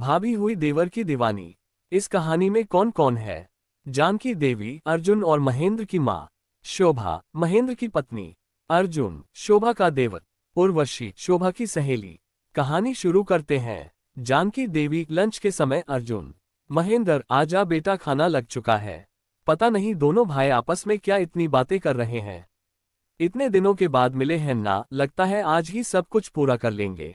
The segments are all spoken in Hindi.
भाभी हुई देवर की दीवानी इस कहानी में कौन कौन है जानकी देवी अर्जुन और महेंद्र की माँ शोभा महेंद्र की पत्नी अर्जुन शोभा का देवर उर्वशी शोभा की सहेली कहानी शुरू करते हैं जानकी देवी लंच के समय अर्जुन महेंद्र आजा बेटा खाना लग चुका है पता नहीं दोनों भाई आपस में क्या इतनी बातें कर रहे हैं इतने दिनों के बाद मिले हैं ना लगता है आज ही सब कुछ पूरा कर लेंगे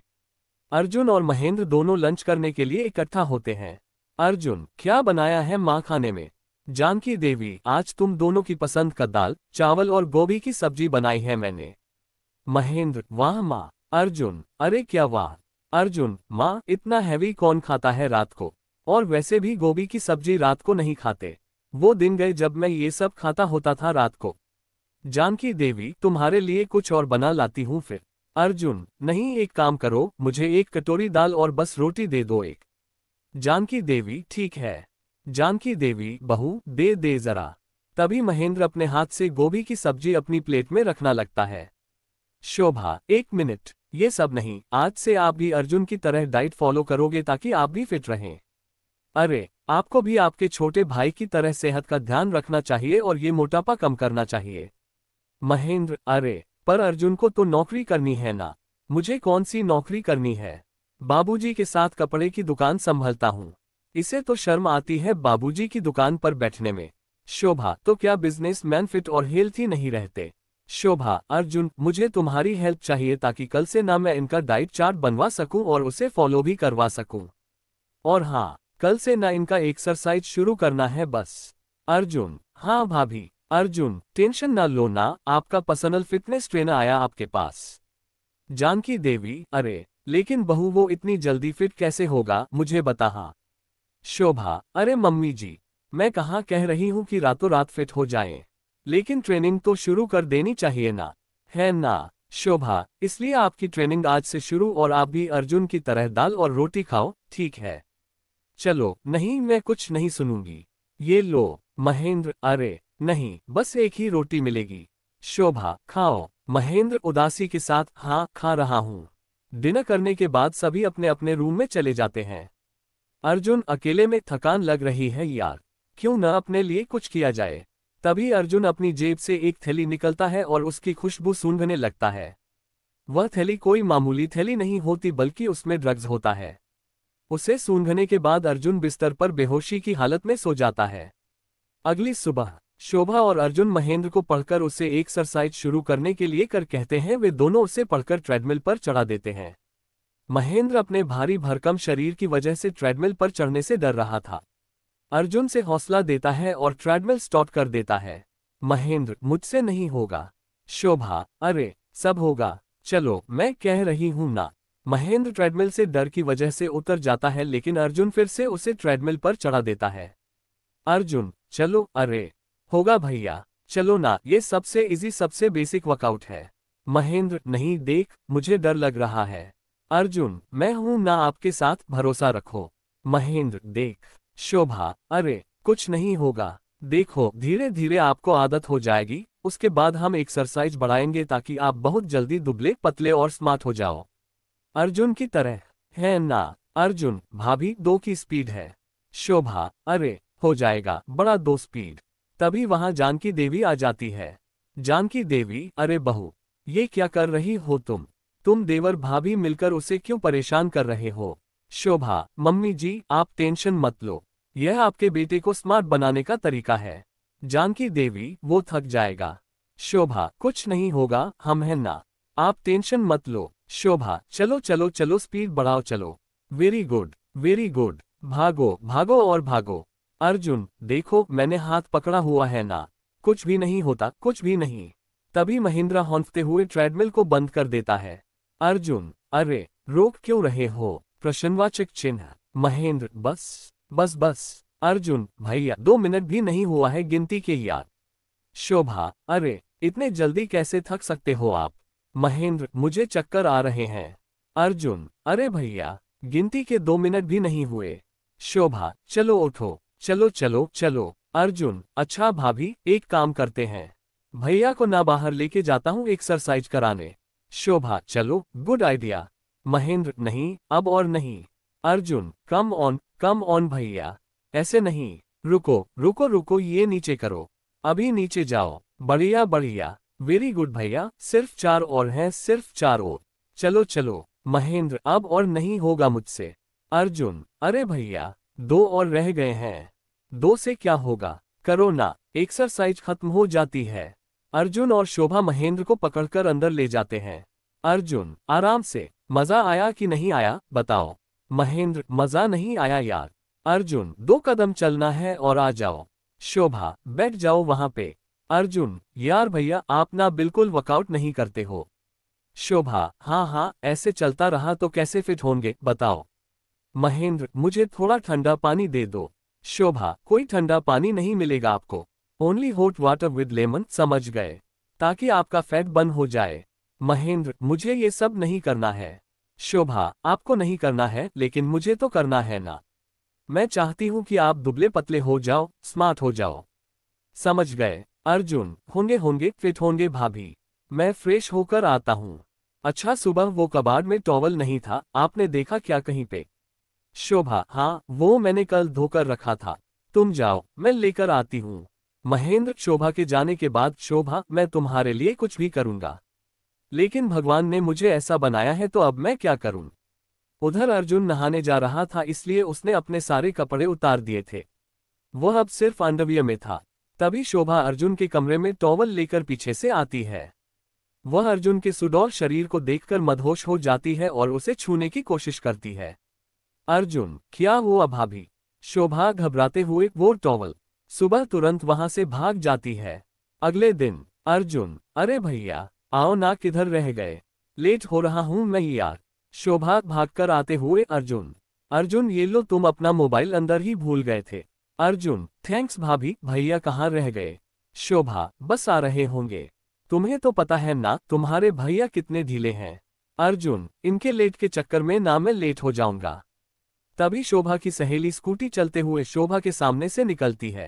अर्जुन और महेंद्र दोनों लंच करने के लिए इकट्ठा होते हैं अर्जुन क्या बनाया है माँ खाने में जानकी देवी आज तुम दोनों की पसंद का दाल चावल और गोभी की सब्जी बनाई है मैंने महेंद्र वाह माँ अर्जुन अरे क्या वाह अर्जुन माँ इतना हैवी कौन खाता है रात को और वैसे भी गोभी की सब्जी रात को नहीं खाते वो दिन गए जब मैं ये सब खाता होता था रात को जानकी देवी तुम्हारे लिए कुछ और बना लाती हूँ फिर अर्जुन नहीं एक काम करो मुझे एक कटोरी दाल और बस रोटी दे दो एक जानकी देवी ठीक है जानकी देवी बहू दे दे जरा तभी महेंद्र अपने हाथ से गोभी की सब्जी अपनी प्लेट में रखना लगता है शोभा एक मिनट ये सब नहीं आज से आप भी अर्जुन की तरह डाइट फॉलो करोगे ताकि आप भी फिट रहें अरे आपको भी आपके छोटे भाई की तरह सेहत का ध्यान रखना चाहिए और ये मोटापा कम करना चाहिए महेंद्र अरे पर अर्जुन को तो नौकरी करनी है ना मुझे कौन सी नौकरी करनी है बाबूजी के साथ कपड़े की दुकान संभलता हूँ इसे तो शर्म आती है बाबूजी की दुकान पर बैठने में शोभा तो क्या बिजनेस मैन फिट और हेल्थी नहीं रहते शोभा अर्जुन मुझे तुम्हारी हेल्प चाहिए ताकि कल से ना मैं इनका डाइट चार्ट बनवा सकूं और उसे फॉलो भी करवा सकूं। और हाँ कल से ना इनका एक्सरसाइज शुरू करना है बस अर्जुन हाँ भाभी अर्जुन टेंशन न लो ना आपका पर्सनल फिटनेस ट्रेनर आया आपके पास जानकी देवी अरे लेकिन बहू वो इतनी जल्दी फिट कैसे होगा मुझे बता हाँ शोभा अरे मम्मी जी मैं कहाँ कह रही हूँ कि रातों रात फिट हो जाए लेकिन ट्रेनिंग तो शुरू कर देनी चाहिए ना है ना शोभा इसलिए आपकी ट्रेनिंग आज से शुरू और आप भी अर्जुन की तरह दाल और रोटी खाओ ठीक है चलो नहीं मैं कुछ नहीं सुनूंगी ये लो महेंद्र अरे नहीं बस एक ही रोटी मिलेगी शोभा खाओ महेंद्र उदासी के साथ हाँ खा रहा हूँ डिनर करने के बाद सभी अपने अपने रूम में चले जाते हैं अर्जुन अकेले में थकान लग रही है यार क्यों न अपने लिए कुछ किया जाए तभी अर्जुन अपनी जेब से एक थैली निकलता है और उसकी खुशबू सूंघने लगता है वह थैली कोई मामूली थैली नहीं होती बल्कि उसमें ड्रग्स होता है उसे सूंघने के बाद अर्जुन बिस्तर पर बेहोशी की हालत में सो जाता है अगली सुबह शोभा और अर्जुन महेंद्र को पढ़कर उसे एक्सरसाइज शुरू करने के लिए कर कहते हैं वे दोनों उसे पढ़कर ट्रेडमिल पर चढ़ा देते हैं महेंद्र अपने भारी भरकम शरीर की वजह से ट्रेडमिल पर चढ़ने से डर रहा था अर्जुन से हौसला देता है और ट्रेडमिल स्टॉप कर देता है महेंद्र मुझसे नहीं होगा शोभा अरे सब होगा चलो मैं कह रही हूं ना महेंद्र ट्रेडमिल से डर की वजह से उतर जाता है लेकिन अर्जुन फिर से उसे ट्रेडमिल पर चढ़ा देता है अर्जुन चलो अरे होगा भैया चलो ना ये सबसे इजी सबसे बेसिक वर्कआउट है महेंद्र नहीं देख मुझे डर लग रहा है अर्जुन मैं हूं ना आपके साथ भरोसा रखो महेंद्र देख शोभा अरे कुछ नहीं होगा देखो धीरे धीरे आपको आदत हो जाएगी उसके बाद हम एक्सरसाइज बढ़ाएंगे ताकि आप बहुत जल्दी दुबले पतले और स्मार्ट हो जाओ अर्जुन की तरह है ना अर्जुन भाभी दो की स्पीड है शोभा अरे हो जाएगा बड़ा दो स्पीड तभी वहां जानकी देवी आ जाती है जानकी देवी अरे बहू ये क्या कर रही हो तुम तुम देवर भाभी मिलकर उसे क्यों परेशान कर रहे हो शोभा मम्मी जी आप टेंशन मत लो यह आपके बेटे को स्मार्ट बनाने का तरीका है जानकी देवी वो थक जाएगा शोभा कुछ नहीं होगा हम हैं ना आप टेंशन मत लो शोभा चलो चलो चलो स्पीड बढ़ाओ चलो वेरी गुड वेरी गुड भागो भागो और भागो अर्जुन देखो मैंने हाथ पकड़ा हुआ है ना कुछ भी नहीं होता कुछ भी नहीं तभी महिंद्रा हौंफते हुए ट्रेडमिल को बंद कर देता है अर्जुन अरे रोक क्यों रहे हो प्रश्नवाचक चिन्ह महेंद्र बस बस बस अर्जुन भैया दो मिनट भी नहीं हुआ है गिनती के यार शोभा अरे इतने जल्दी कैसे थक सकते हो आप महेंद्र मुझे चक्कर आ रहे हैं अर्जुन अरे भैया गिनती के दो मिनट भी नहीं हुए शोभा चलो उठो चलो चलो चलो अर्जुन अच्छा भाभी एक काम करते हैं भैया को ना बाहर लेके जाता हूँ एक्सरसाइज कराने शोभा चलो गुड आइडिया महेंद्र नहीं अब और नहीं Arjun come on come on भैया ऐसे नहीं रुको रुको रुको ये नीचे करो अभी नीचे जाओ बढ़िया बढ़िया वेरी गुड भैया सिर्फ चार और हैं सिर्फ चार और चलो चलो महेंद्र अब और नहीं होगा मुझसे अर्जुन अरे भैया दो और रह गए हैं दो से क्या होगा करो ना एक्सरसाइज खत्म हो जाती है अर्जुन और शोभा महेंद्र को पकड़कर अंदर ले जाते हैं अर्जुन आराम से मजा आया कि नहीं आया बताओ महेंद्र मजा नहीं आया यार अर्जुन दो कदम चलना है और आ जाओ शोभा बैठ जाओ वहां पे अर्जुन यार भैया आप ना बिल्कुल वर्कआउट नहीं करते हो शोभा हाँ हाँ ऐसे चलता रहा तो कैसे फिट होंगे बताओ महेंद्र मुझे थोड़ा ठंडा पानी दे दो शोभा कोई ठंडा पानी नहीं मिलेगा आपको ओनली होट वाटर विद लेमन समझ गए ताकि आपका फैट बंद हो जाए महेंद्र मुझे ये सब नहीं करना है शोभा आपको नहीं करना है लेकिन मुझे तो करना है ना मैं चाहती हूं कि आप दुबले पतले हो जाओ स्मार्ट हो जाओ समझ गए अर्जुन होंगे होंगे फिट होंगे भाभी मैं फ्रेश होकर आता हूँ अच्छा सुबह वो कबाड़ में टॉवल नहीं था आपने देखा क्या कहीं पे शोभा हाँ वो मैंने कल धोकर रखा था तुम जाओ मैं लेकर आती हूँ महेंद्र शोभा के जाने के बाद शोभा मैं तुम्हारे लिए कुछ भी करूँगा लेकिन भगवान ने मुझे ऐसा बनाया है तो अब मैं क्या करूँ उधर अर्जुन नहाने जा रहा था इसलिए उसने अपने सारे कपड़े उतार दिए थे वह अब सिर्फ आंडवीय में था तभी शोभा अर्जुन के कमरे में टॉवल लेकर पीछे से आती है वह अर्जुन के सुडौल शरीर को देखकर मधोश हो जाती है और उसे छूने की कोशिश करती है अर्जुन क्या हुआ भाभी शोभा घबराते हुए वो टॉवल सुबह तुरंत वहां से भाग जाती है अगले दिन अर्जुन अरे भैया आओ ना किधर रह गए लेट हो रहा हूं मैं यार शोभा भागकर आते हुए अर्जुन अर्जुन ये लो तुम अपना मोबाइल अंदर ही भूल गए थे अर्जुन थैंक्स भाभी भैया कहाँ रह गए शोभा बस आ रहे होंगे तुम्हें तो पता है ना तुम्हारे भैया कितने ढीले हैं अर्जुन इनके लेट के चक्कर में ना मैं लेट हो जाऊंगा तभी शोभा की सहेली स्कूटी चलते हुए शोभा के सामने से निकलती है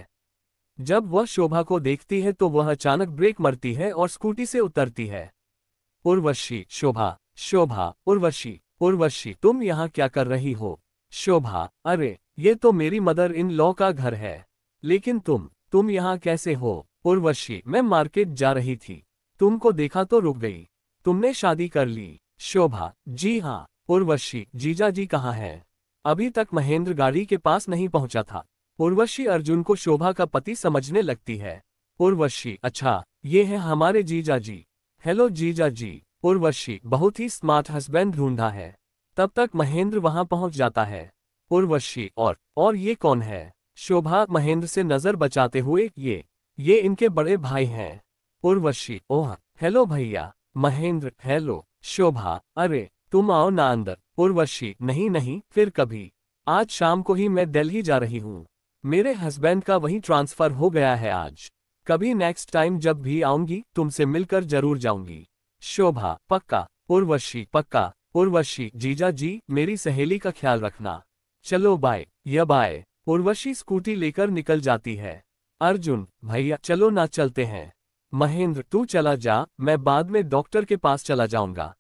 जब वह शोभा को देखती है तो वह अचानक ब्रेक मरती है और स्कूटी से उतरती है उर्वशी शोभा शोभा उर्वशी उर्वशी तुम यहाँ क्या कर रही हो शोभा अरे ये तो मेरी मदर इन लॉ का घर है लेकिन तुम तुम यहाँ कैसे हो उर्वशी मैं मार्केट जा रही थी तुमको देखा तो रुक गई तुमने शादी कर ली शोभा जी हाँ उर्वशी जीजा जी कहाँ है अभी तक महेंद्र गाड़ी के पास नहीं पहुंचा था उर्वशी अर्जुन को शोभा का पति समझने लगती है उर्वशी अच्छा ये है हमारे जीजा जी हेलो जीजा जी उर्वशी बहुत ही स्मार्ट हस्बैंड ढूंढा है तब तक महेंद्र वहां पहुंच जाता है उर्वशी और और ये कौन है शोभा महेंद्र से नजर बचाते हुए ये ये इनके बड़े भाई हैं उर्वशी ओह हेलो भैया महेंद्र हेलो शोभा अरे तुम आओ ना अंदर उर्वशी नहीं नहीं फिर कभी आज शाम को ही मैं दिल्ली जा रही हूँ मेरे हस्बैंड का वहीं ट्रांसफर हो गया है आज कभी नेक्स्ट टाइम जब भी आऊंगी तुमसे मिलकर जरूर जाऊंगी शोभा पक्का उर्वशी पक्का उर्वशी जीजा जी मेरी सहेली का ख्याल रखना चलो बाय या बाय उर्वशी स्कूटी लेकर निकल जाती है अर्जुन भैया चलो ना चलते हैं महेंद्र तू चला जा मैं बाद में डॉक्टर के पास चला जाऊंगा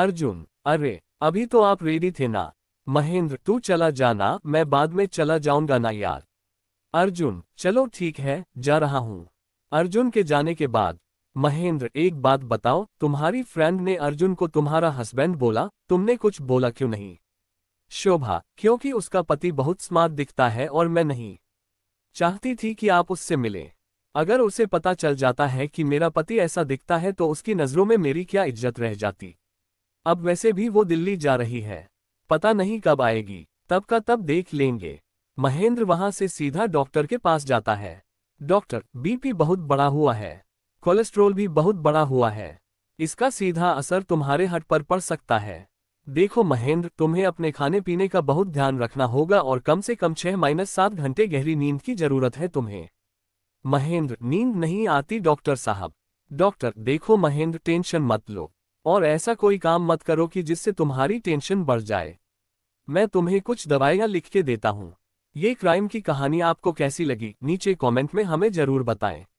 अर्जुन अरे अभी तो आप रेडी थे ना महेंद्र तू चला जाना मैं बाद में चला जाऊंगा ना यार अर्जुन चलो ठीक है जा रहा हूँ अर्जुन के जाने के बाद महेंद्र एक बात बताओ तुम्हारी फ्रेंड ने अर्जुन को तुम्हारा हस्बैंड बोला तुमने कुछ बोला क्यों नहीं शोभा क्योंकि उसका पति बहुत स्मार्ट दिखता है और मैं नहीं चाहती थी कि आप उससे मिलें अगर उसे पता चल जाता है कि मेरा पति ऐसा दिखता है तो उसकी नज़रों में मेरी क्या इज्जत रह जाती अब वैसे भी वो दिल्ली जा रही है पता नहीं कब आएगी तब का तब देख लेंगे महेंद्र वहां से सीधा डॉक्टर के पास जाता है डॉक्टर बीपी बहुत बड़ा हुआ है कोलेस्ट्रोल भी बहुत बड़ा हुआ है इसका सीधा असर तुम्हारे हट पर पड़ सकता है देखो महेंद्र तुम्हें अपने खाने पीने का बहुत ध्यान रखना होगा और कम से कम छह माइनस सात घंटे गहरी नींद की जरूरत है तुम्हें महेंद्र नींद नहीं आती डॉक्टर साहब डॉक्टर देखो महेंद्र टेंशन मत लो और ऐसा कोई काम मत करो कि जिससे तुम्हारी टेंशन बढ़ जाए मैं तुम्हें कुछ दवाइयाँ लिख के देता हूँ ये क्राइम की कहानी आपको कैसी लगी नीचे कमेंट में हमें जरूर बताएं